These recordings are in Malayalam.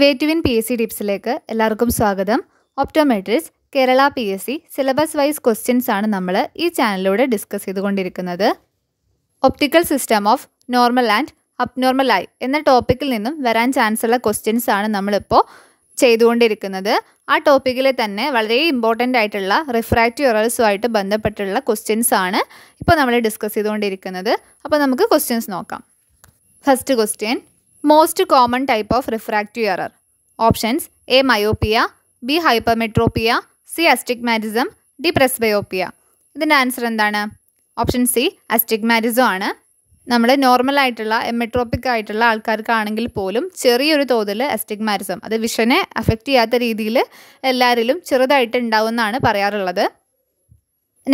വേറ്റുവിൻ പി എസ് സി ടിപ്സിലേക്ക് എല്ലാവർക്കും സ്വാഗതം optometrics Kerala P S C syllabus wise questions ആണ് നമ്മൾ ഈ ചാനലിലൂടെ ഡിസ്കസ് ചെയ്തുകൊണ്ടിരിക്കുന്നത് optical system of normal and abnormal eye എന്ന ടോപ്പിക്കിൽ നിന്നും വരാൻ ചാൻസ് ഉള്ള ക്വസ്റ്റ്യൻസ് ആണ് നമ്മളിപ്പോൾ ചെയ്തുകൊണ്ടിരിക്കുന്നത് ആ ടോപ്പിക്കിലെ തന്നെ വളരെ ഇമ്പോർട്ടൻ്റ് ആയിട്ടുള്ള റിഫ്രാക്റ്റീവ് എറേഴ്സുമായിട്ട് ബന്ധപ്പെട്ടുള്ള ക്വസ്റ്റ്യൻസ് ആണ് ഇപ്പോൾ നമ്മൾ ഡിസ്കസ് ചെയ്തുകൊണ്ടിരിക്കുന്നത് അപ്പോൾ നമുക്ക് ക്വസ്റ്റ്യൻസ് നോക്കാം first question most common type of refractive error options A myopia B hypermetropia C astigmatism D presbyopia ഇതിൻ്റെ ആൻസർ എന്താണ് ഓപ്ഷൻ സി അസ്റ്റിഗ്മാറ്റിസം ആണ് നമ്മൾ നോർമലായിട്ടുള്ള എമെട്രോപ്പിക് ആയിട്ടുള്ള ആൾക്കാർക്കാണെങ്കിൽ പോലും ചെറിയൊരു തോതിൽ അസ്റ്റിഗ്മാറ്റിസം അത് വിഷനെ അഫക്റ്റ് ചെയ്യാത്ത രീതിയിൽ എല്ലാവരിലും ചെറുതായിട്ട് ഉണ്ടാവുമെന്നാണ് പറയാറുള്ളത്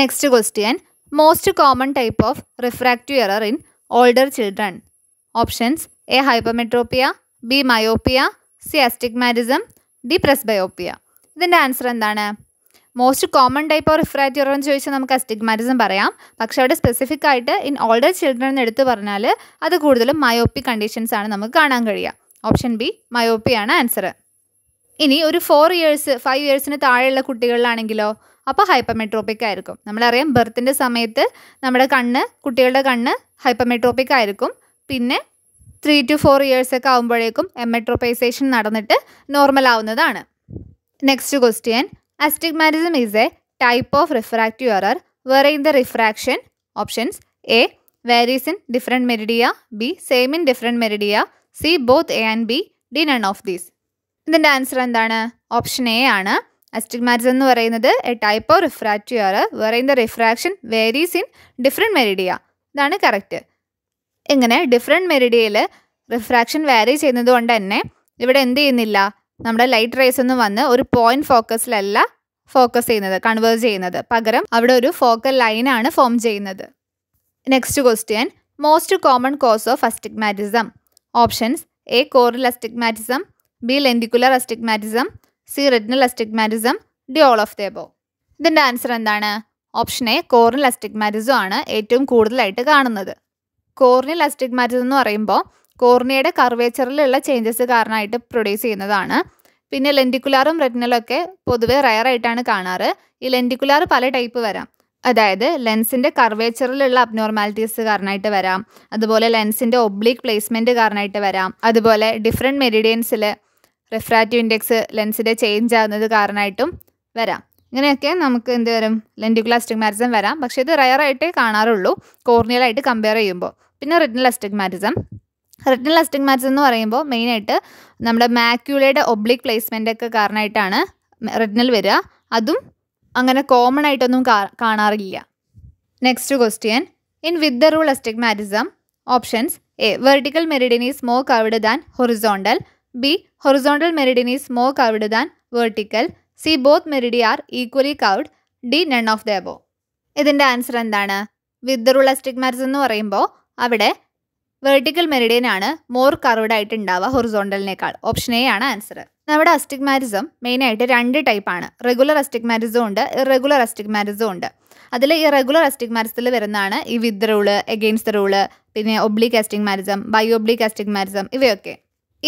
next question most common type of refractive error in older children options A hypermetropia B myopia C astigmatism D presbyopia ഇതിൻ്റെ ആൻസർ എന്താണ് most common type of refractive എന്ന് ചോദിച്ചാൽ നമുക്ക് അസ്റ്റിഗ്മാറ്റിസം പറയാം പക്ഷെ അവിടെ സ്പെസിഫിക് ആയിട്ട് ഇൻ ഓൾഡർ ചിൽഡ്രൻ എന്ന് എടുത്തു പറഞ്ഞാൽ അത് കൂടുതലും മയോപ്പി കണ്ടീഷൻസ് ആണ് നമുക്ക് കാണാൻ കഴിയുക ഓപ്ഷൻ ബി മയോപ്പിയാണ് ആൻസർ ഇനി ഒരു ഫോർ ഇയേഴ്സ് ഫൈവ് ഇയേഴ്സിന് താഴെയുള്ള കുട്ടികളിലാണെങ്കിലോ അപ്പോൾ ഹൈപ്പമെട്രോപ്പിക് ആയിരിക്കും നമ്മളറിയാം ബർത്തിൻ്റെ സമയത്ത് നമ്മുടെ കണ്ണ് കുട്ടികളുടെ കണ്ണ് ഹൈപ്പമെട്രോപ്പിക് ആയിരിക്കും പിന്നെ ത്രീ ടു ഫോർ ഇയേഴ്സൊക്കെ ആകുമ്പോഴേക്കും എമെട്രോപൈസേഷൻ നടന്നിട്ട് നോർമൽ ആവുന്നതാണ് next question astigmatism is a type of refractive error where in the refraction options A varies in different meridia B same in different meridia C both A and B D none of these ഇതിൻ്റെ ആൻസർ എന്താണ് ഓപ്ഷൻ എ ആണ് അസ്റ്റിഗ്മാറ്റിസം എന്ന് പറയുന്നത് a type of refractive error where in the refraction varies in different meridia ഇതാണ് കറക്റ്റ് ഇങ്ങനെ ഡിഫറെൻറ്റ് മെറിഡിയയിൽ റിഫ്രാക്ഷൻ വാരി ചെയ്യുന്നത് കൊണ്ട് തന്നെ ഇവിടെ എന്ത് ചെയ്യുന്നില്ല നമ്മുടെ ലൈറ്റ് റേസ് ഒന്നും വന്ന് ഒരു പോയിന്റ് ഫോക്കസിലല്ല ഫോക്കസ് ചെയ്യുന്നത് കൺവേർജ് ചെയ്യുന്നത് പകരം അവിടെ ഒരു ഫോക്കൽ ലൈനാണ് ഫോം ചെയ്യുന്നത് next question most common cause of astigmatism options A corneal astigmatism B lenticular astigmatism C retinal astigmatism D all of the above ഇതിൻ്റെ ആൻസർ എന്താണ് ഓപ്ഷൻ എ കോറൽ അസ്റ്റിക്മാറ്റിസം ആണ് ഏറ്റവും കൂടുതലായിട്ട് കാണുന്നത് കോർണിയൽ അസ്റ്റിഗ്മാറ്റിസ് എന്ന് പറയുമ്പോൾ കോർണിയയുടെ കർവേച്ചറിലുള്ള ചേഞ്ചസ് കാരണമായിട്ട് പ്രൊഡ്യൂസ് ചെയ്യുന്നതാണ് പിന്നെ ലെൻറ്റിക്കുലാറും റെറ്റിനലും ഒക്കെ പൊതുവെ റയറായിട്ടാണ് കാണാറ് ഈ ലെൻഡിക്കുലാർ പല ടൈപ്പ് വരാം അതായത് ലെൻസിൻ്റെ കർവേച്ചറിലുള്ള അബ്നോർമാലിറ്റീസ് കാരണമായിട്ട് വരാം അതുപോലെ ലെൻസിൻ്റെ ഒബ്ലിക് പ്ലേസ്മെൻറ്റ് കാരണമായിട്ട് വരാം അതുപോലെ ഡിഫറെൻറ്റ് മെരിഡിയൻസിൽ റിഫ്രാക്റ്റീവ് ഇൻഡെക്സ് ലെൻസിൻ്റെ ചേഞ്ച് ആകുന്നത് കാരണമായിട്ടും വരാം ഇങ്ങനെയൊക്കെ നമുക്ക് എന്ത് വരും ലെൻഡിക്കുലർ അസ്റ്റിഗ്മാറ്റിസം വരാം പക്ഷേ ഇത് റയറായിട്ടേ കാണാറുള്ളൂ കോർണിയലായിട്ട് കമ്പയർ ചെയ്യുമ്പോൾ പിന്നെ റിറ്റിനൽ അസ്റ്റിഗ്മാറ്റിസം റിറ്റിനൽ അസ്റ്റിഗ്മാറ്റിസം എന്ന് പറയുമ്പോൾ മെയിനായിട്ട് നമ്മുടെ മാക്യുലയുടെ ഒബ്ലിക് പ്ലേസ്മെൻ്റ് ഒക്കെ കാരണമായിട്ടാണ് റിട്ടനൽ വരിക അതും അങ്ങനെ കോമൺ ആയിട്ടൊന്നും കാണാറില്ല next question in with the rule astigmatism options A vertical meridians is more curved than horizontal B horizontal meridians is more curved than vertical C both meridia are equally curved D none of the above ഇതിൻ്റെ ആൻസർ എന്താണ് വിത്തറുള്ള സ്റ്റിഗ്മാറ്റ്സ് എന്ന് പറയുമ്പോൾ അവിടെ വെർട്ടിക്കൽ മെറിഡിയൻ ആണ് മോർ കർവ്ഡ് ആയിട്ട് ഉണ്ടാവുക ഹൊറിസോണ്ടലിനേക്കാൾ ഓപ്ഷൻ എ ആണ് ആൻസർ നമ്മുടെ അസ്റ്റിഗ്മാറ്റിസം മെയിനായിട്ട് രണ്ട് ടൈപ്പാണ് റെഗുലർ അസ്റ്റിഗ്മാറ്റിസം ഉണ്ട് ഇറഗുലർ അസ്റ്റിഗ്മാറ്റിസം ഉണ്ട് അതിൽ ഈ റെഗുലർ മാരിസത്തിൽ വരുന്നതാണ് ഈ വിത്ത് റൂള് എഗെയിൻസ്റ്റ് റൂള് പിന്നെ ഒബ്ലിക് അസ്റ്റിഗ്മാറ്റിസം ബയോബ്ലിക് അസ്റ്റിഗ്മാറ്റിസം ഇവയൊക്കെ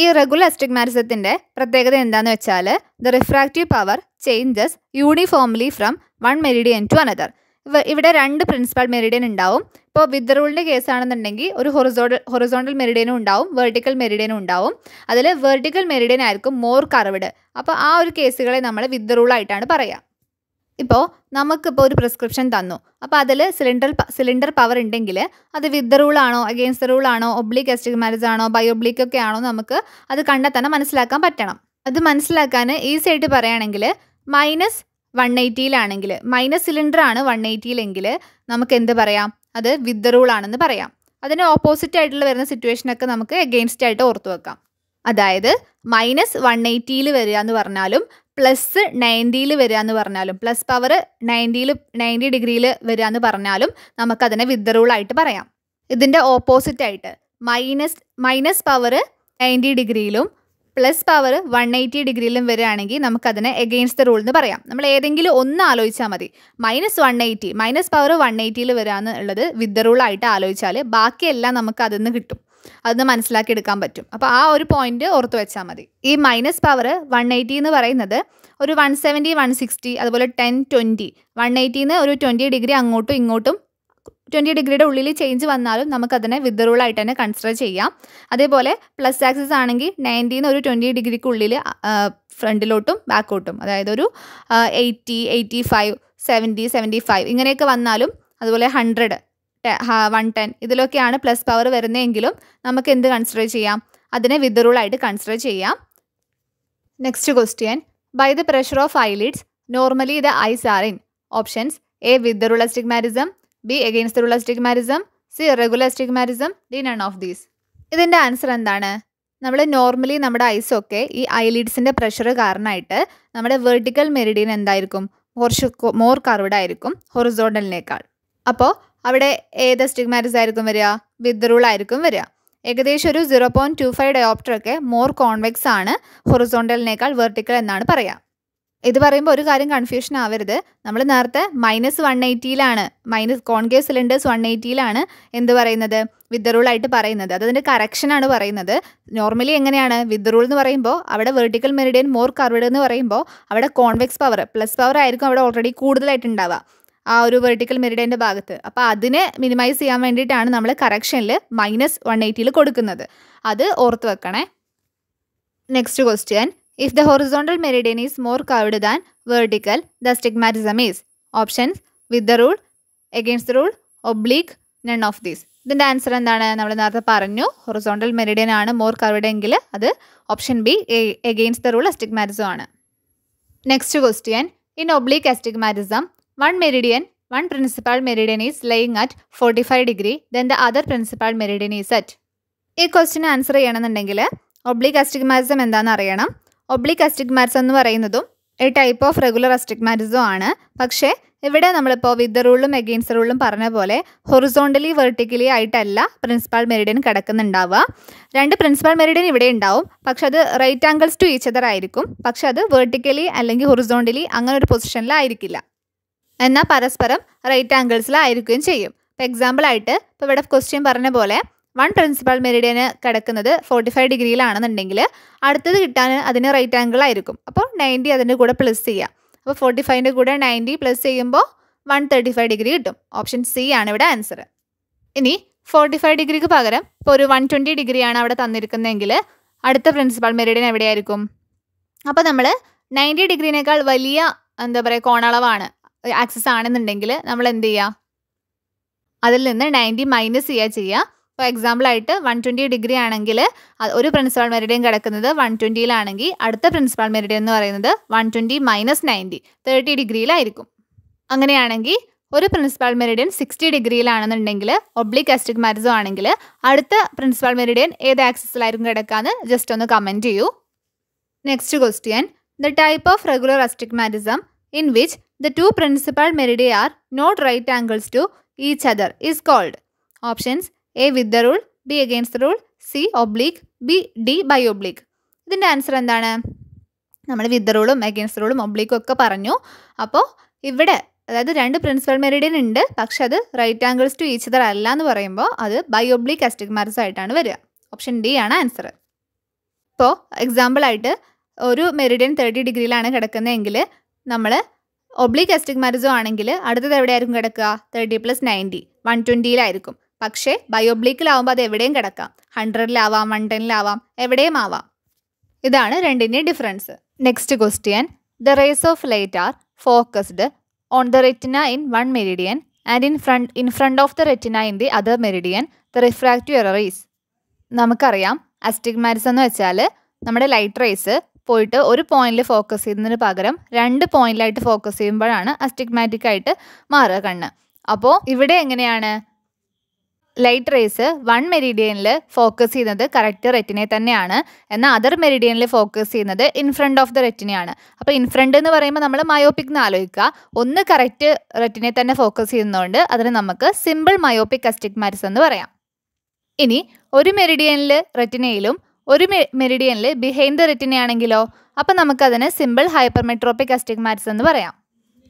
ഈ റെഗുലർ അസ്റ്റിഗ്മാറ്റിസത്തിൻ്റെ പ്രത്യേകത എന്താണെന്ന് വെച്ചാൽ the refractive power changes uniformly from one meridian to another ഇവിടെ രണ്ട് പ്രിൻസിപ്പൽ മെരിഡിയൻ ഉണ്ടാവും ഇപ്പോൾ വിത്ത് റൂളിൻ്റെ കേസാണെന്നുണ്ടെങ്കിൽ ഒരു ഹൊറിസോണ്ടൽ ഹൊറിസോണ്ടൽ മെരിഡിയനും ഉണ്ടാവും വെർട്ടിക്കൽ മെരിഡിയനും ഉണ്ടാവും അതിൽ വെർട്ടിക്കൽ മെരിഡിയൻ ആയിരിക്കും മോർ കറവിഡ് അപ്പോൾ ആ ഒരു കേസുകളെ നമ്മൾ വിത്ത് റൂളായിട്ടാണ് പറയുക ഇപ്പോൾ നമുക്കിപ്പോൾ ഒരു പ്രിസ്ക്രിപ്ഷൻ തന്നു അപ്പോൾ അതിൽ സിലിണ്ടർ സിലിണ്ടർ പവർ ഉണ്ടെങ്കിൽ അത് വിത്ത് റൂൾ റൂളാണോ അഗെയിൻസ്റ്റ് ദ റൂളാണോ ഒബ്ലിക് മാരേജ് ആണോ ബയോബ്ലിക് ഒക്കെ ആണോ നമുക്ക് അത് കണ്ടെത്താൻ മനസ്സിലാക്കാൻ പറ്റണം അത് മനസ്സിലാക്കാൻ ഈസി ആയിട്ട് പറയുകയാണെങ്കിൽ മൈനസ് വൺ എയ്റ്റിയിലാണെങ്കിൽ മൈനസ് സിലിണ്ടർ ആണ് വൺ എയ്റ്റിയിലെങ്കിൽ നമുക്ക് എന്ത് പറയാം അത് വിത്ത് റൂൾ ആണെന്ന് പറയാം അതിന് ഓപ്പോസിറ്റ് ആയിട്ടുള്ള വരുന്ന സിറ്റുവേഷനൊക്കെ നമുക്ക് എഗെയിൻസ്റ്റ് ആയിട്ട് ഓർത്തു വെക്കാം അതായത് മൈനസ് വൺ എയ്റ്റിയിൽ വരിക എന്ന് പറഞ്ഞാലും പ്ലസ് നയൻറ്റിയിൽ വരിക എന്ന് പറഞ്ഞാലും പ്ലസ് പവർ നയൻറ്റിയിൽ നയൻറ്റി ഡിഗ്രിയിൽ വരിക എന്ന് പറഞ്ഞാലും നമുക്കതിനെ വിത്ത് റൂളായിട്ട് പറയാം ഇതിൻ്റെ ഓപ്പോസിറ്റായിട്ട് മൈനസ് മൈനസ് പവർ നയൻറ്റി ഡിഗ്രിയിലും പ്ലസ് പവർ വൺ എയ്റ്റി ഡിഗ്രിയിലും വരികയാണെങ്കിൽ നമുക്കതിനെ എഗെയിൻസ്റ്റ് ദ റൂൾ എന്ന് പറയാം നമ്മൾ ഏതെങ്കിലും ഒന്ന് ആലോചിച്ചാൽ മതി minus one eighty minus power one എയ്റ്റിയിൽ വരാമെന്നുള്ളത് വിത്ത് റൂളായിട്ട് ആലോചിച്ചാൽ ബാക്കിയെല്ലാം നമുക്ക് അതിൽ നിന്ന് കിട്ടും അത് മനസ്സിലാക്കിയെടുക്കാൻ പറ്റും അപ്പോൾ ആ ഒരു പോയിന്റ് ഓർത്ത് വെച്ചാൽ മതി ഈ മൈനസ് പവർ വൺ എയ്റ്റി എന്ന് പറയുന്നത് ഒരു വൺ സെവൻറ്റി വൺ സിക്സ്റ്റി അതുപോലെ ടെൻ ട്വൻറ്റി വൺ എയ്റ്റിന്ന് ഒരു ട്വൻറ്റി ഡിഗ്രി അങ്ങോട്ടും ഇങ്ങോട്ടും ട്വൻറ്റി ഡിഗ്രിയുടെ ഉള്ളിൽ ചേഞ്ച് വന്നാലും നമുക്കതിനെ റൂൾ ആയിട്ട് തന്നെ കൺസിഡർ ചെയ്യാം അതേപോലെ പ്ലസ് ആക്സിസ് ആണെങ്കിൽ നയൻറ്റീന്ന് ഒരു ട്വൻറ്റി ഡിഗ്രിക്കുള്ളിൽ ഫ്രണ്ടിലോട്ടും ബാക്കോട്ടും അതായത് ഒരു eighty eighty five seventy seventy five ഇങ്ങനെയൊക്കെ വന്നാലും അതുപോലെ ഹൺഡ്രഡ് വൺ ടെൻ ഇതിലൊക്കെയാണ് പ്ലസ് പവർ വരുന്നതെങ്കിലും നമുക്ക് എന്ത് കൺസിഡർ ചെയ്യാം അതിനെ വിത്ത് റൂളായിട്ട് കൺസിഡർ ചെയ്യാം next question by the pressure of eyelids normally the eyes are in options A with rule മാരിസം ബി എഗെയിൻസ്റ്റ് റൂൾ മാരിസം സി റെഗുലർ മാരിസം ഡി നൺ ഓഫ് ദീസ് ഇതിൻ്റെ ആൻസർ എന്താണ് നമ്മൾ നോർമലി നമ്മുടെ ഐസൊക്കെ ഈ ഐലിഡ്സിൻ്റെ പ്രഷർ കാരണമായിട്ട് നമ്മുടെ വെർട്ടിക്കൽ മെരിഡിയൻ എന്തായിരിക്കും കുറച്ച് മോർ കർവ്ഡ് ആയിരിക്കും ഹൊറിസോണ്ടലിനേക്കാൾ അപ്പോൾ അവിടെ ഏത് സ്റ്റിഗ്മാറ്റിസ് ആയിരിക്കും വരിക റൂൾ ആയിരിക്കും വരിക ഏകദേശം ഒരു സീറോ പോയിൻറ്റ് ടു ഫൈവ് ഡയോപ്റ്ററൊക്കെ മോർ കോൺവെക്സ് ആണ് ഹൊറിസോണ്ടലിനേക്കാൾ വെർട്ടിക്കൽ എന്നാണ് പറയുക ഇത് പറയുമ്പോൾ ഒരു കാര്യം കൺഫ്യൂഷൻ ആവരുത് നമ്മൾ നേരത്തെ മൈനസ് വൺ എയ്റ്റിയിലാണ് മൈനസ് കോൺകേവ് സിലിണ്ടേഴ്സ് വൺ എയ്റ്റിയിലാണ് എന്ത് പറയുന്നത് ആയിട്ട് പറയുന്നത് അതതിൻ്റെ കറക്ഷനാണ് പറയുന്നത് നോർമലി എങ്ങനെയാണ് റൂൾ എന്ന് പറയുമ്പോൾ അവിടെ വെർട്ടിക്കൽ മെറിഡിയൻ മോർ കർവഡ് എന്ന് പറയുമ്പോൾ അവിടെ കോൺവെക്സ് പവർ പ്ലസ് പവർ ആയിരിക്കും അവിടെ ഓൾറെഡി കൂടുതലായിട്ട് ഉണ്ടാവുക ആ ഒരു വെർട്ടിക്കൽ മെറിഡേൻ്റെ ഭാഗത്ത് അപ്പോൾ അതിനെ മിനിമൈസ് ചെയ്യാൻ വേണ്ടിയിട്ടാണ് നമ്മൾ കറക്ഷനിൽ മൈനസ് വൺ എയ്റ്റിയിൽ കൊടുക്കുന്നത് അത് ഓർത്ത് വെക്കണേ next question if the horizontal meridian is more curved than vertical the astigmatism is options with the rule against the rule oblique none of these ഇതിൻ്റെ ആൻസർ എന്താണ് നമ്മൾ നേരത്തെ പറഞ്ഞു ഹൊറിസോണ്ടൽ മെറിഡിയൻ ആണ് മോർ കർവ്ഡ് എങ്കിൽ അത് option B against the rule astigmatism ആണ് next question in oblique astigmatism one meridian, one principal meridian lying at forty 45 degree then the other principal meridian is at. ഈ ക്വസ്റ്റ്യൻ ആൻസർ ചെയ്യണമെന്നുണ്ടെങ്കിൽ ഒബ്ലിക് അസ്റ്റിഗ്മാറ്റിസം എന്താണെന്ന് അറിയണം ഒബ്ലിക് അസ്റ്റിഗ്മാറ്റിസം എന്ന് പറയുന്നതും ഒരു ടൈപ്പ് ഓഫ് റെഗുലർ അസ്റ്റിഗ്മാറ്റിസം ആണ് പക്ഷേ ഇവിടെ നമ്മളിപ്പോൾ വിത്ത് റൂളും എഗെയിൻസ് റൂളും പറഞ്ഞ പോലെ ഹൊറിസോണ്ടലി വെർട്ടിക്കലി ആയിട്ടല്ല പ്രിൻസിപ്പാൾ മെരിഡിയൻ കിടക്കുന്നുണ്ടാവുക രണ്ട് പ്രിൻസിപ്പാൾ മെരിഡിയൻ ഇവിടെ ഉണ്ടാവും പക്ഷെ അത് റൈറ്റ് ആംഗിൾസ് ടു ഈച്ചതർ ആയിരിക്കും പക്ഷെ അത് വെർട്ടിക്കലി അല്ലെങ്കിൽ ഹൊറിസോണ്ടലി അങ്ങനെ ഒരു പൊസിഷനിലായിരിക്കില്ല എന്നാൽ പരസ്പരം റൈറ്റ് ആംഗിൾസിലായിരിക്കുകയും ചെയ്യും ഇപ്പോൾ എക്സാമ്പിളായിട്ട് ഇപ്പോൾ ഇവിടെ ക്വസ്റ്റ്യൻ പറഞ്ഞ പോലെ വൺ പ്രിൻസിപ്പൽ മെറിഡിയന് കിടക്കുന്നത് ഫോർട്ടി ഫൈവ് ഡിഗ്രിയിലാണെന്നുണ്ടെങ്കിൽ അടുത്തത് കിട്ടാൻ അതിന് റൈറ്റ് ആംഗിൾ ആയിരിക്കും അപ്പോൾ നയൻറ്റി അതിൻ്റെ കൂടെ പ്ലസ് ചെയ്യാം അപ്പോൾ ഫോർട്ടി ഫൈവിൻ്റെ കൂടെ നയൻറ്റി പ്ലസ് ചെയ്യുമ്പോൾ വൺ തേർട്ടി ഫൈവ് ഡിഗ്രി കിട്ടും ഓപ്ഷൻ സി ആണ് ഇവിടെ ആൻസർ ഇനി ഫോർട്ടി ഫൈവ് ഡിഗ്രിക്ക് പകരം ഇപ്പോൾ ഒരു വൺ ട്വൻറ്റി ഡിഗ്രിയാണ് അവിടെ തന്നിരിക്കുന്നതെങ്കിൽ അടുത്ത പ്രിൻസിപ്പൽ മെറിഡിയൻ എവിടെയായിരിക്കും അപ്പോൾ നമ്മൾ നയൻറ്റി ഡിഗ്രിനേക്കാൾ വലിയ എന്താ പറയുക കോണളവാണ് ആക്സസ് ആണെന്നുണ്ടെങ്കിൽ നമ്മൾ എന്ത് ചെയ്യുക അതിൽ നിന്ന് നയൻറ്റി മൈനസ് ചെയ്യുക ചെയ്യുക ഇപ്പോൾ എക്സാമ്പിൾ ആയിട്ട് വൺ ട്വൻറ്റി ഡിഗ്രി ആണെങ്കിൽ ഒരു പ്രിൻസിപ്പാൾ മെറിഡിയൻ കിടക്കുന്നത് വൺ ട്വൻറ്റിയിലാണെങ്കിൽ അടുത്ത പ്രിൻസിപ്പാൾ മെറിഡിയൻ എന്ന് പറയുന്നത് one twenty minus ninety thirty ഡിഗ്രിയിലായിരിക്കും അങ്ങനെയാണെങ്കിൽ ഒരു പ്രിൻസിപ്പാൾ മെറിഡിയൻ സിക്സ്റ്റി ഡിഗ്രിയിലാണെന്നുണ്ടെങ്കിൽ ഒബ്ലിക് അസ്റ്റിക് അസ്റ്റിഗ്മാറ്റിസം ആണെങ്കിൽ അടുത്ത പ്രിൻസിപ്പാൾ മെറിഡിയൻ ഏത് ആക്സിസിലായിരിക്കും കിടക്കാന്ന് ജസ്റ്റ് ഒന്ന് കമൻറ്റ് ചെയ്യൂ next question the type of regular astigmatism in which the two principal meridae are not right angles to each other is called options A with the rule B against rule C oblique B D bioblique ഇതിൻ്റെ ആൻസർ എന്താണ് നമ്മൾ വിത്ത് റൂളും അഗെയിൻസ്റ്റ് റൂളും ഒബ്ലിക്കും ഒക്കെ പറഞ്ഞു അപ്പോൾ ഇവിടെ അതായത് രണ്ട് പ്രിൻസിപ്പൽ മെറിഡിയൻ ഉണ്ട് പക്ഷെ അത് right angles to each other അല്ല എന്ന് പറയുമ്പോൾ അത് ബൈ ഒബ്ലിക് അസ്റ്റിഗ്മാർസ് ആയിട്ടാണ് വരിക ഓപ്ഷൻ ഡി ആണ് ആൻസർ ഇപ്പോൾ എക്സാമ്പിളായിട്ട് ഒരു മെറിഡിയൻ തേർട്ടി ഡിഗ്രിയിലാണ് കിടക്കുന്നതെങ്കിൽ നമ്മൾ ഒബ്ലിക് അസ്റ്റിഗ്മാറ്റിസം ആണെങ്കിൽ അടുത്തത് എവിടെയായിരിക്കും കിടക്കുക തേർട്ടി പ്ലസ് നയൻറ്റി വൺ ട്വൻറ്റിയിലായിരിക്കും പക്ഷേ ബയോബ്ലിക്കിലാവുമ്പോൾ അത് എവിടെയും കിടക്കാം ഹൺഡ്രഡിലാവാം വൺ ടെന്നിലാവാം എവിടെയും ആവാം ഇതാണ് രണ്ടിൻ്റെ difference next question the rays of light are focused on the retina in one meridian and in front in front of the retina in the other meridian the refractive error is നമുക്കറിയാം മാരിസ് എന്ന് വെച്ചാൽ നമ്മുടെ ലൈറ്റ് റേസ് പോയിട്ട് ഒരു പോയിന്റിൽ ഫോക്കസ് ചെയ്യുന്നതിന് പകരം രണ്ട് പോയിന്റിലായിട്ട് ഫോക്കസ് ചെയ്യുമ്പോഴാണ് അസ്റ്റിഗ്മാറ്റിക് ആയിട്ട് മാറുക കണ്ണ് അപ്പോൾ ഇവിടെ എങ്ങനെയാണ് ലൈറ്റ് റേസ് വൺ മെരിഡിയനിൽ ഫോക്കസ് ചെയ്യുന്നത് കറക്റ്റ് റെറ്റിനെ തന്നെയാണ് എന്നാൽ അതർ മെരിഡിയനിൽ ഫോക്കസ് ചെയ്യുന്നത് ഇൻഫ്രണ്ട് ഓഫ് ദ റെറ്റിനെയാണ് അപ്പോൾ ഇൻഫ്രണ്ട് എന്ന് പറയുമ്പോൾ നമ്മൾ മയോപ്പിക് എന്ന് ആലോചിക്കുക ഒന്ന് കറക്റ്റ് റെറ്റിനെ തന്നെ ഫോക്കസ് ചെയ്യുന്നതുകൊണ്ട് അതിന് നമുക്ക് സിമ്പിൾ മയോപ്പിക് മാരിസ് എന്ന് പറയാം ഇനി ഒരു മെരിഡിയനിൽ റെറ്റിനയിലും ഒരു മെറിഡിയനിൽ ബിഹൈൻഡ് ദ റെറ്റിനയാണെങ്കിലോ അപ്പം നമുക്കതിന് സിമ്പിൾ ഹൈപ്പർമെട്രോപ്പിക് അസ്റ്റിഗ്മാറ്റിസ് എന്ന് പറയാം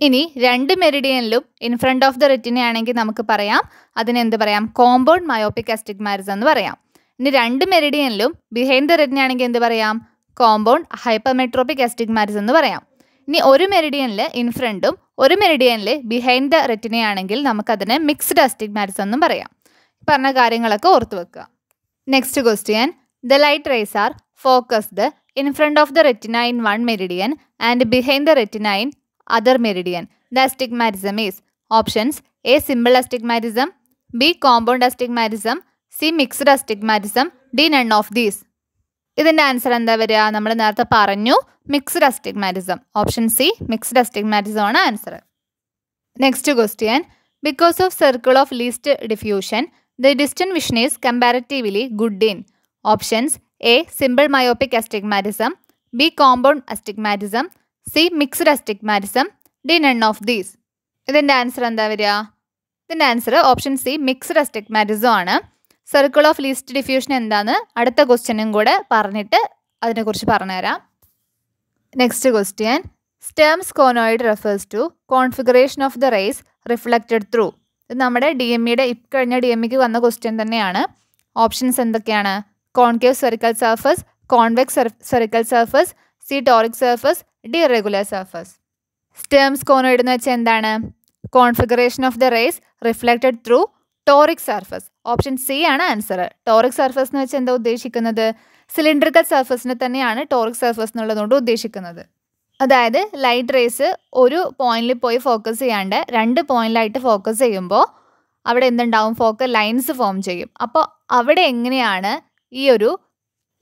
ഇനി രണ്ട് മെറിഡിയനിലും ഇൻ ഫ്രണ്ട് ഓഫ് ദ റെറ്റിനയാണെങ്കിൽ നമുക്ക് പറയാം അതിനെന്ത് പറയാം കോമ്പൗണ്ട് മയോപ്പിക് അസ്റ്റിഗ്മാറ്റ്സ് എന്ന് പറയാം ഇനി രണ്ട് മെറിഡിയനിലും ബിഹൈൻഡ് ദ റെറ്റിനയാണെങ്കിൽ എന്ത് പറയാം കോമ്പൗണ്ട് ഹൈപ്പർമെട്രോപ്പിക് അസ്റ്റിഗ്മാറ്റ്സ് എന്ന് പറയാം ഇനി ഒരു മെറിഡിയനിൽ ഇൻ ഫ്രണ്ടും ഒരു മെറിഡിയനിൽ ബിഹൈൻഡ് ദ റെറ്റിനയാണെങ്കിൽ നമുക്കതിന് മിക്സ്ഡ് അസ്റ്റിഗ്മാറ്റ്സ് എന്നും പറയാം പറഞ്ഞ കാര്യങ്ങളൊക്കെ ഓർത്തു വെക്കുക next question The light rays are focused in front of the retina in one meridian and behind the retina in other meridian. The astigmatism is options A. Simple astigmatism B. Compound astigmatism C mixed astigmatism D none of these ഇതിൻ്റെ ആൻസർ എന്താ വരിക നമ്മൾ നേരത്തെ പറഞ്ഞു mixed astigmatism option C mixed astigmatism ആണ് answer next question because of circle of least diffusion the distant vision is comparatively good in options A simple myopic astigmatism B compound astigmatism C mixed astigmatism D none of these ഇതിൻ്റെ ആൻസർ എന്താ വരിക ഇതിൻ്റെ answer option C mixed astigmatism ആണ് സർക്കിൾ ഓഫ് ലീസ്റ്റ് ഡിഫ്യൂഷൻ എന്താണ് അടുത്ത ക്വസ്റ്റ്യനും കൂടെ പറഞ്ഞിട്ട് അതിനെക്കുറിച്ച് പറഞ്ഞുതരാം next question Sturm's conoid refers to configuration of the rays reflected through ഇത് നമ്മുടെ ഡി എം ഇയുടെ കഴിഞ്ഞ ഡി എം ഇക്ക് e വന്ന ക്വസ്റ്റ്യൻ തന്നെയാണ് ഓപ്ഷൻസ് എന്തൊക്കെയാണ് concave spherical surface convex spherical surface toric surface D regular surface Sturm's conoid എന്ന് വെച്ചാൽ എന്താണ് configuration of the rays reflected through toric surface option C ആണ് ആൻസർ ടോറിക് സർഫസ് എന്ന് വെച്ചാൽ എന്താ ഉദ്ദേശിക്കുന്നത് സിലിണ്ടറിക്കൽ സർഫസിന് തന്നെയാണ് ടോറിക് സർഫസ് എന്നുള്ളതുകൊണ്ട് ഉദ്ദേശിക്കുന്നത് അതായത് ലൈറ്റ് റേസ് ഒരു പോയിന്റിൽ പോയി ഫോക്കസ് ചെയ്യാണ്ട് രണ്ട് പോയിന്റിലായിട്ട് ഫോക്കസ് ചെയ്യുമ്പോൾ അവിടെ എന്തുണ്ടാവും ഫോക്കൽ ലൈൻസ് ഫോം ചെയ്യും അപ്പോൾ അവിടെ എങ്ങനെയാണ് ഈ ഒരു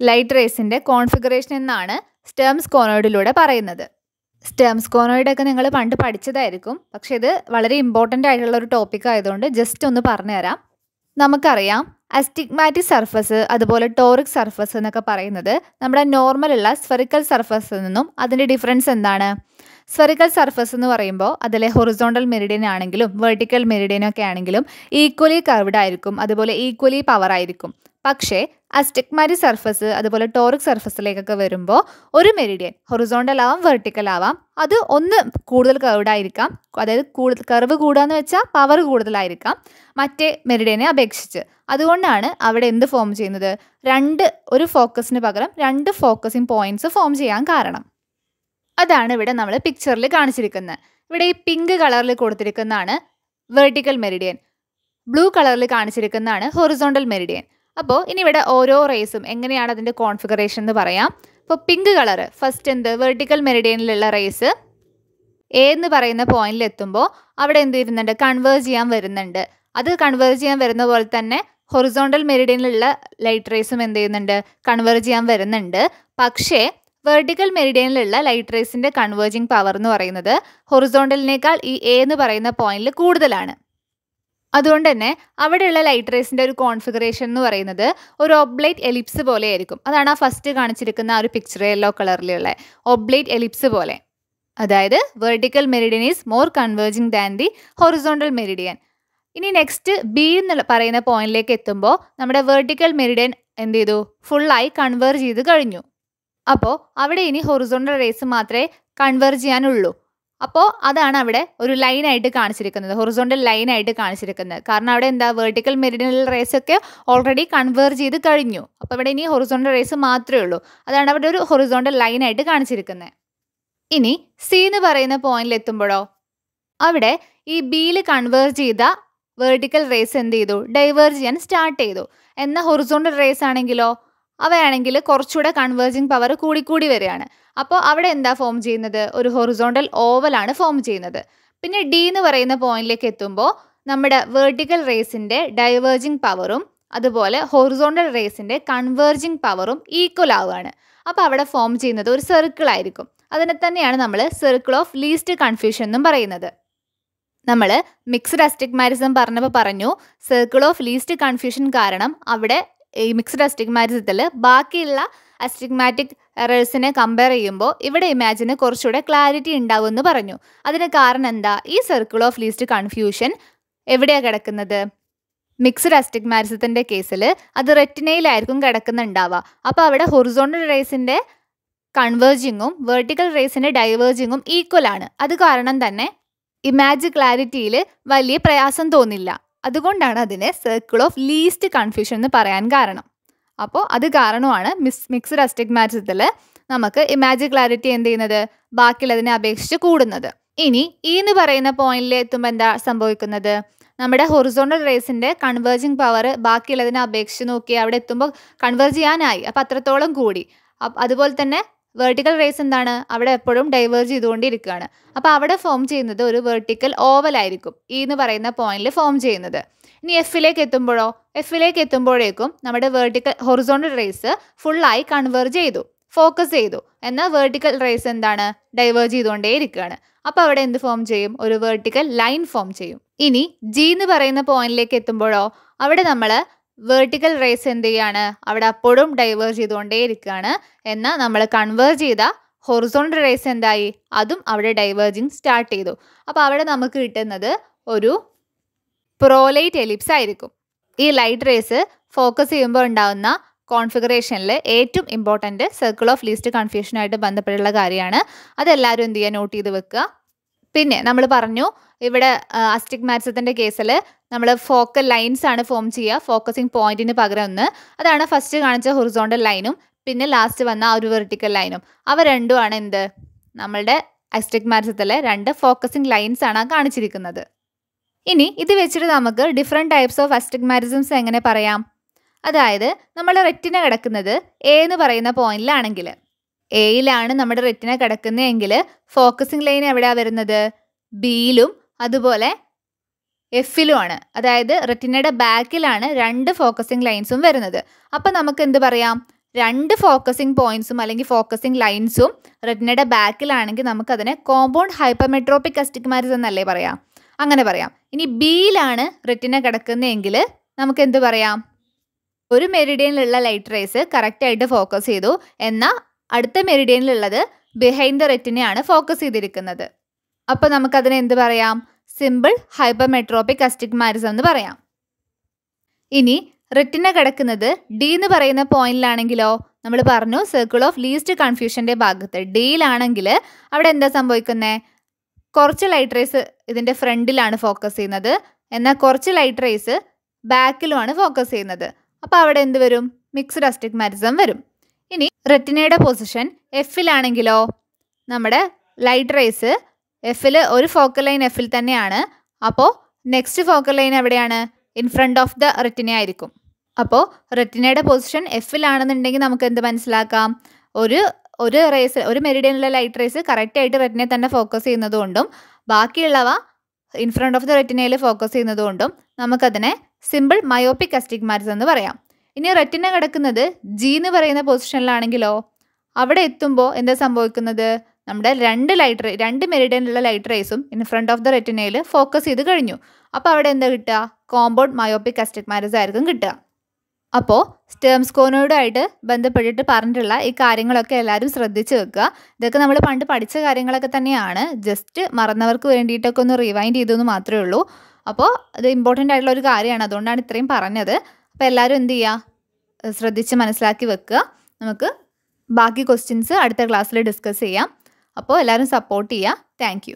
ലൈറ്റ് റേസിൻ്റെ കോൺഫിഗറേഷൻ എന്നാണ് സ്റ്റേംസ് കോനോയിഡിലൂടെ പറയുന്നത് സ്റ്റേംസ് കോനോയിഡൊക്കെ നിങ്ങൾ പണ്ട് പഠിച്ചതായിരിക്കും പക്ഷേ ഇത് വളരെ ഇമ്പോർട്ടൻ്റ് ആയിട്ടുള്ള ഒരു ടോപ്പിക് ആയതുകൊണ്ട് ജസ്റ്റ് ഒന്ന് പറഞ്ഞുതരാം നമുക്കറിയാം അസ്റ്റിഗ്മാറ്റിക് സർഫസ് അതുപോലെ ടോറിക് സർഫസ് എന്നൊക്കെ പറയുന്നത് നമ്മുടെ നോർമലുള്ള സ്ഫെറിക്കൽ സർഫസിൽ നിന്നും അതിൻ്റെ ഡിഫറൻസ് എന്താണ് സ്ഫെറിക്കൽ സർഫസ് എന്ന് പറയുമ്പോൾ അതിലെ ഹൊറിസോണ്ടൽ മെറിഡിയൻ ആണെങ്കിലും വെർട്ടിക്കൽ മെറിഡിയൻ ഒക്കെ ആണെങ്കിലും ഈക്വലി കർവ്ഡ് ആയിരിക്കും അതുപോലെ ഈക്വലി പവർ ആയിരിക്കും പക്ഷേ അസ്റ്റിക്മാരി സർഫസ് അതുപോലെ ടോറിക് സർഫസിലേക്കൊക്കെ വരുമ്പോൾ ഒരു മെരിഡിയൻ ഹൊറിസോണ്ടൽ ആവാം വെർട്ടിക്കൽ ആവാം അത് ഒന്ന് കൂടുതൽ ആയിരിക്കാം അതായത് കൂടുതൽ കർവ് കൂടുകയെന്ന് വെച്ചാൽ പവർ കൂടുതലായിരിക്കാം മറ്റേ മെരിഡിയനെ അപേക്ഷിച്ച് അതുകൊണ്ടാണ് അവിടെ എന്ത് ഫോം ചെയ്യുന്നത് രണ്ട് ഒരു ഫോക്കസിന് പകരം രണ്ട് ഫോക്കസിങ് പോയിന്റ്സ് ഫോം ചെയ്യാൻ കാരണം അതാണ് ഇവിടെ നമ്മൾ പിക്ചറിൽ കാണിച്ചിരിക്കുന്നത് ഇവിടെ ഈ പിങ്ക് കളറിൽ കൊടുത്തിരിക്കുന്നതാണ് വെർട്ടിക്കൽ മെരിഡിയൻ ബ്ലൂ കളറിൽ കാണിച്ചിരിക്കുന്നതാണ് ഹൊറിസോണ്ടൽ മെരിഡിയൻ അപ്പോൾ ഇനി ഇവിടെ ഓരോ റേസും എങ്ങനെയാണ് അതിൻ്റെ കോൺഫിഗറേഷൻ എന്ന് പറയാം അപ്പോൾ പിങ്ക് കളർ ഫസ്റ്റ് എന്ത് വെർട്ടിക്കൽ മെറിഡിയനിലുള്ള റേസ് എ എന്ന് പറയുന്ന പോയിന്റിൽ എത്തുമ്പോൾ അവിടെ എന്ത് ചെയ്യുന്നുണ്ട് കൺവേർജ് ചെയ്യാൻ വരുന്നുണ്ട് അത് കൺവേർജ് ചെയ്യാൻ വരുന്ന പോലെ തന്നെ ഹൊറിസോണ്ടൽ മെറിഡിയനിലുള്ള ലൈറ്റ് റേസും എന്ത് ചെയ്യുന്നുണ്ട് കൺവേർജ് ചെയ്യാൻ വരുന്നുണ്ട് പക്ഷേ വെർട്ടിക്കൽ മെറിഡിയനിലുള്ള ലൈറ്റ് റേസിൻ്റെ കൺവേർജിങ് പവർ എന്ന് പറയുന്നത് ഹൊറിസോണ്ടലിനേക്കാൾ ഈ എ എന്ന് പറയുന്ന പോയിന്റിൽ കൂടുതലാണ് അതുകൊണ്ട് തന്നെ അവിടെയുള്ള ലൈറ്റ് റേസിൻ്റെ ഒരു കോൺഫിഗറേഷൻ എന്ന് പറയുന്നത് ഒരു ഒബ്ലൈറ്റ് എലിപ്സ് പോലെ ആയിരിക്കും അതാണ് ആ ഫസ്റ്റ് കാണിച്ചിരിക്കുന്ന ആ ഒരു പിക്ചർ യെല്ലോ കളറിലുള്ള ഒബ്ലൈറ്റ് എലിപ്സ് പോലെ അതായത് vertical meridian is more converging than the horizontal meridian ഇനി നെക്സ്റ്റ് ബി എന്ന് പറയുന്ന പോയിന്റിലേക്ക് എത്തുമ്പോൾ നമ്മുടെ വെർട്ടിക്കൽ മെരിഡിയൻ എന്ത് ചെയ്തു ഫുള്ളായി കൺവേർജ് ചെയ്ത് കഴിഞ്ഞു അപ്പോൾ അവിടെ ഇനി ഹൊറിസോണ്ടൽ റേസ് മാത്രമേ കൺവേർജ് ചെയ്യാനുള്ളൂ അപ്പോൾ അതാണ് അവിടെ ഒരു ലൈനായിട്ട് കാണിച്ചിരിക്കുന്നത് ഹൊറിസോണ്ടൽ ലൈനായിട്ട് കാണിച്ചിരിക്കുന്നത് കാരണം അവിടെ എന്താ വെർട്ടിക്കൽ മെരിഡിനൽ റേസ് ഒക്കെ ഓൾറെഡി കൺവേർജ് ചെയ്ത് കഴിഞ്ഞു അപ്പോൾ ഇവിടെ ഇനി ഹൊറിസോണ്ടൽ റേസ് മാത്രമേ ഉള്ളൂ അതാണ് അവിടെ ഒരു ഹൊറിസോണ്ടൽ ലൈനായിട്ട് കാണിച്ചിരിക്കുന്നത് ഇനി സി എന്ന് പറയുന്ന പോയിന്റിൽ എത്തുമ്പോഴോ അവിടെ ഈ ബിയിൽ കൺവേർജ് ചെയ്ത വേർട്ടിക്കൽ റേസ് എന്ത് ചെയ്തു ഡൈവേർജ് ചെയ്യാൻ സ്റ്റാർട്ട് ചെയ്തു എന്ന ഹൊറിസോണ്ടൽ റേസ് ആണെങ്കിലോ അവയാണെങ്കിൽ കുറച്ചുകൂടെ കൺവേർജിങ് പവർ കൂടിക്കൂടി വരികയാണ് അപ്പോൾ അവിടെ എന്താ ഫോം ചെയ്യുന്നത് ഒരു ഹൊറിസോണ്ടൽ ഓവലാണ് ഫോം ചെയ്യുന്നത് പിന്നെ ഡി എന്ന് പറയുന്ന പോയിന്റിലേക്ക് എത്തുമ്പോൾ നമ്മുടെ വേർട്ടിക്കൽ റേസിൻ്റെ ഡൈവേർജിങ് പവറും അതുപോലെ ഹൊറിസോണ്ടൽ റേസിൻ്റെ കൺവേർജിങ് പവറും ഈക്വൽ ആവുകയാണ് അപ്പോൾ അവിടെ ഫോം ചെയ്യുന്നത് ഒരു സർക്കിൾ ആയിരിക്കും അതിനെ തന്നെയാണ് നമ്മൾ സെർക്കിൾ ഓഫ് ലീസ്റ്റ് കൺഫ്യൂഷൻ എന്നും പറയുന്നത് നമ്മൾ മിക്സ്ഡ് മാരിസം പറഞ്ഞപ്പോൾ പറഞ്ഞു സെർക്കിൾ ഓഫ് ലീസ്റ്റ് കൺഫ്യൂഷൻ കാരണം അവിടെ ഈ മിക്സ്ഡ് അസ്റ്റിഗ്മാറ്റിസത്തിൽ ബാക്കിയുള്ള അസ്റ്റിഗ്മാറ്റിക് എറേഴ്സിനെ കമ്പയർ ചെയ്യുമ്പോൾ ഇവിടെ ഇമാജിന് കുറച്ചുകൂടെ ക്ലാരിറ്റി എന്ന് പറഞ്ഞു അതിന് കാരണം എന്താ ഈ സർക്കിൾ ഓഫ് ലീസ്റ്റ് കൺഫ്യൂഷൻ എവിടെയാണ് കിടക്കുന്നത് മിക്സ്ഡ് അസ്റ്റിഗ്മാറ്റിസത്തിൻ്റെ കേസിൽ അത് റെറ്റിനയിലായിരിക്കും കിടക്കുന്നുണ്ടാവുക അപ്പോൾ അവിടെ ഹൊറിസോണ്ടൽ റേസിൻ്റെ കൺവേർജിങ്ങും വെർട്ടിക്കൽ റേസിൻ്റെ ഡൈവേർജിങ്ങും ഈക്വൽ ആണ് അത് കാരണം തന്നെ ഇമാജ് ക്ലാരിറ്റിയിൽ വലിയ പ്രയാസം തോന്നില്ല അതുകൊണ്ടാണ് അതിനെ സർക്കിൾ ഓഫ് ലീസ്റ്റ് കൺഫ്യൂഷൻ എന്ന് പറയാൻ കാരണം അപ്പോൾ അത് കാരണമാണ് മിസ് മിക്സഡ് മാറ്റത്തിൽ നമുക്ക് ഇമാജിൻ ക്ലാരിറ്റി എന്ത് ചെയ്യുന്നത് ബാക്കിയുള്ളതിനെ അപേക്ഷിച്ച് കൂടുന്നത് ഇനി ഈ e എന്ന് പറയുന്ന പോയിന്റിൽ എത്തുമ്പോൾ എന്താ സംഭവിക്കുന്നത് നമ്മുടെ ഹൊറിസോണ്ടൽ റേസിൻ്റെ കൺവേർജിങ് പവർ ബാക്കിയുള്ളതിനെ അപേക്ഷിച്ച് നോക്കി അവിടെ എത്തുമ്പോൾ കൺവേർജ് ചെയ്യാനായി അപ്പം അത്രത്തോളം കൂടി അതുപോലെ തന്നെ വെർട്ടിക്കൽ റേസ് എന്താണ് അവിടെ എപ്പോഴും ഡൈവേർജ് ചെയ്തുകൊണ്ടിരിക്കുകയാണ് അപ്പോൾ അവിടെ ഫോം ചെയ്യുന്നത് ഒരു വെർട്ടിക്കൽ ഓവൽ ആയിരിക്കും ഈ e എന്ന് പറയുന്ന പോയിന്റിൽ ഫോം ചെയ്യുന്നത് ഇനി എഫിലേക്ക് എത്തുമ്പോഴോ എഫിലേക്ക് എത്തുമ്പോഴേക്കും നമ്മുടെ വെർട്ടിക്കൽ ഹൊറിസോണ്ടൽ റേസ് ഫുള്ളായി കൺവേർജ് ചെയ്തു ഫോക്കസ് ചെയ്തു എന്നാൽ വെർട്ടിക്കൽ റേസ് എന്താണ് ഡൈവേർജ് ചെയ്തുകൊണ്ടേ ഇരിക്കുകയാണ് അപ്പോൾ അവിടെ എന്ത് ഫോം ചെയ്യും ഒരു വെർട്ടിക്കൽ ലൈൻ ഫോം ചെയ്യും ഇനി ജി എന്ന് പറയുന്ന പോയിന്റിലേക്ക് എത്തുമ്പോഴോ അവിടെ നമ്മൾ വെർട്ടിക്കൽ റേസ് എന്ത് ചെയ്യാണ് അവിടെ അപ്പോഴും ഡൈവേർജ് ചെയ്തുകൊണ്ടേയിരിക്കുകയാണ് എന്നാൽ നമ്മൾ കൺവേർജ് ചെയ്ത ഹൊറിസോണ്ടൽ റേസ് എന്തായി അതും അവിടെ ഡൈവേർജിങ് സ്റ്റാർട്ട് ചെയ്തു അപ്പോൾ അവിടെ നമുക്ക് കിട്ടുന്നത് ഒരു പ്രോലൈറ്റ് എലിപ്സ് ആയിരിക്കും ഈ ലൈറ്റ് റേസ് ഫോക്കസ് ചെയ്യുമ്പോൾ ഉണ്ടാകുന്ന കോൺഫിഗറേഷനിൽ ഏറ്റവും ഇമ്പോർട്ടൻറ്റ് സർക്കിൾ ഓഫ് ലീസ്റ്റ് കൺഫ്യൂഷനായിട്ട് ബന്ധപ്പെട്ടുള്ള കാര്യമാണ് അതെല്ലാവരും എന്ത് ചെയ്യുക നോട്ട് ചെയ്ത് വെക്കുക പിന്നെ നമ്മൾ പറഞ്ഞു ഇവിടെ അസ്റ്റിഗ്മാറ്റിസത്തിൻ്റെ കേസിൽ നമ്മൾ ഫോക്കൽ ലൈൻസ് ആണ് ഫോം ചെയ്യുക ഫോക്കസിങ് പോയിന്റിന് പകരം ഒന്ന് അതാണ് ഫസ്റ്റ് കാണിച്ച ഹൊറിസോണ്ടൽ ലൈനും പിന്നെ ലാസ്റ്റ് വന്ന ആ ഒരു വെർട്ടിക്കൽ ലൈനും അവ രണ്ടുമാണ് എന്ത് നമ്മളുടെ അസ്റ്റിഗ്മാറ്റിസത്തിലെ രണ്ട് ഫോക്കസിങ് ലൈൻസ് ആണ് കാണിച്ചിരിക്കുന്നത് ഇനി ഇത് വെച്ചിട്ട് നമുക്ക് ഡിഫറെൻറ്റ് ടൈപ്സ് ഓഫ് അസ്റ്റിഗ്മാറ്റിസംസ് എങ്ങനെ പറയാം അതായത് നമ്മുടെ റെറ്റിന കിടക്കുന്നത് എ എന്ന് പറയുന്ന പോയിന്റിലാണെങ്കിൽ എയിലാണ് നമ്മുടെ റെറ്റിന കിടക്കുന്നതെങ്കിൽ ഫോക്കസിങ് ലൈൻ എവിടെയാണ് വരുന്നത് ബിയിലും അതുപോലെ എഫിലുമാണ് അതായത് റെറ്റിനയുടെ ബാക്കിലാണ് രണ്ട് ഫോക്കസിങ് ലൈൻസും വരുന്നത് അപ്പോൾ നമുക്ക് എന്ത് പറയാം രണ്ട് ഫോക്കസിങ് പോയിന്റ്സും അല്ലെങ്കിൽ ഫോക്കസിങ് ലൈൻസും റെറ്റിനയുടെ ബാക്കിലാണെങ്കിൽ നമുക്കതിനെ കോമ്പൗണ്ട് ഹൈപ്പർമെട്രോപ്പിക് അസ്റ്റിഗ്മാറ്റിസ് എന്നല്ലേ പറയാം അങ്ങനെ പറയാം ഇനി ബിയിലാണ് റെറ്റിന കിടക്കുന്നതെങ്കിൽ നമുക്ക് എന്ത് പറയാം ഒരു മെരിഡിയനിലുള്ള ലൈറ്റ് റേസ് കറക്റ്റായിട്ട് ഫോക്കസ് ചെയ്തു എന്നാൽ അടുത്ത മെറിഡിയനിലുള്ളത് ബിഹൈൻഡ് ദ റെറ്റിനെയാണ് ഫോക്കസ് ചെയ്തിരിക്കുന്നത് അപ്പോൾ നമുക്കതിനെ എന്ത് പറയാം സിമ്പിൾ ഹൈപ്പർമെട്രോപിക് അസ്റ്റിഗ്മാരിസം എന്ന് പറയാം ഇനി റെറ്റിന കിടക്കുന്നത് ഡി എന്ന് പറയുന്ന പോയിന്റിലാണെങ്കിലോ നമ്മൾ പറഞ്ഞു സർക്കിൾ ഓഫ് ലീസ്റ്റ് കൺഫ്യൂഷൻ്റെ ഭാഗത്ത് ഡിയിലാണെങ്കിൽ അവിടെ എന്താ സംഭവിക്കുന്നത് കുറച്ച് ലൈറ്റ് റേസ് ഇതിൻ്റെ ഫ്രണ്ടിലാണ് ഫോക്കസ് ചെയ്യുന്നത് എന്നാൽ കുറച്ച് ലൈറ്റ് റേസ് ബാക്കിലുമാണ് ഫോക്കസ് ചെയ്യുന്നത് അപ്പോൾ അവിടെ എന്ത് വരും മിക്സ്ഡ് അസ്റ്റിഗ്മാറ്റിസം വരും ഇനി റെറ്റിനയുടെ പൊസിഷൻ എഫിലാണെങ്കിലോ നമ്മുടെ ലൈറ്റ് റേസ് എഫിൽ ഒരു ഫോക്കൽ ലൈൻ എഫിൽ തന്നെയാണ് അപ്പോൾ നെക്സ്റ്റ് ഫോക്കൽ ലൈൻ എവിടെയാണ് in front of the retina ആയിരിക്കും അപ്പോൾ റെറ്റിനയുടെ പൊസിഷൻ എഫിലാണെന്നുണ്ടെങ്കിൽ നമുക്ക് എന്ത് മനസ്സിലാക്കാം ഒരു ഒരു റേസ് ഒരു മെരിഡിയനിലെ ലൈറ്റ് റേസ് കറക്റ്റായിട്ട് റെറ്റിനെ തന്നെ ഫോക്കസ് ചെയ്യുന്നതുകൊണ്ടും ബാക്കിയുള്ളവ ഇൻ ഫ്രണ്ട് ഓഫ് ദ റെറ്റിനയിൽ ഫോക്കസ് ചെയ്യുന്നതുകൊണ്ടും നമുക്കതിനെ സിമ്പിൾ മയോപ്പിക് അസ്റ്റിഗ്മാറ്റിസ് എന്ന് പറയാം ഇനി റെറ്റിന കിടക്കുന്നത് ജി എന്ന് പറയുന്ന പൊസിഷനിലാണെങ്കിലോ അവിടെ എത്തുമ്പോൾ എന്താ സംഭവിക്കുന്നത് നമ്മുടെ രണ്ട് ലൈറ്റ് രണ്ട് മെരിഡിയനിലുള്ള ലൈറ്റ് റേസും ഇൻ ഫ്രണ്ട് ഓഫ് ദ റെറ്റിനയിൽ ഫോക്കസ് ചെയ്ത് കഴിഞ്ഞു അപ്പോൾ അവിടെ എന്താ കിട്ടുക കോമ്പൗണ്ട് മയോപ്പിക് അസ്റ്റിക്മാരസ് ആയിരിക്കും കിട്ടുക അപ്പോൾ സ്റ്റേംസ്കോനോയിഡുമായിട്ട് ബന്ധപ്പെട്ടിട്ട് പറഞ്ഞിട്ടുള്ള ഈ കാര്യങ്ങളൊക്കെ എല്ലാവരും ശ്രദ്ധിച്ച് വെക്കുക ഇതൊക്കെ നമ്മൾ പണ്ട് പഠിച്ച കാര്യങ്ങളൊക്കെ തന്നെയാണ് ജസ്റ്റ് മറന്നവർക്ക് വേണ്ടിയിട്ടൊക്കെ ഒന്ന് റിവൈൻഡ് എന്ന് മാത്രമേ ഉള്ളൂ അപ്പോൾ അത് ഇമ്പോർട്ടൻ്റ് ആയിട്ടുള്ള ഒരു കാര്യമാണ് അതുകൊണ്ടാണ് ഇത്രയും പറഞ്ഞത് അപ്പോൾ എല്ലാവരും എന്ത് ചെയ്യുക ശ്രദ്ധിച്ച് മനസ്സിലാക്കി വെക്കുക നമുക്ക് ബാക്കി ക്വസ്റ്റ്യൻസ് അടുത്ത ക്ലാസ്സിൽ ഡിസ്കസ് ചെയ്യാം അപ്പോൾ എല്ലാവരും സപ്പോർട്ട് ചെയ്യുക താങ്ക്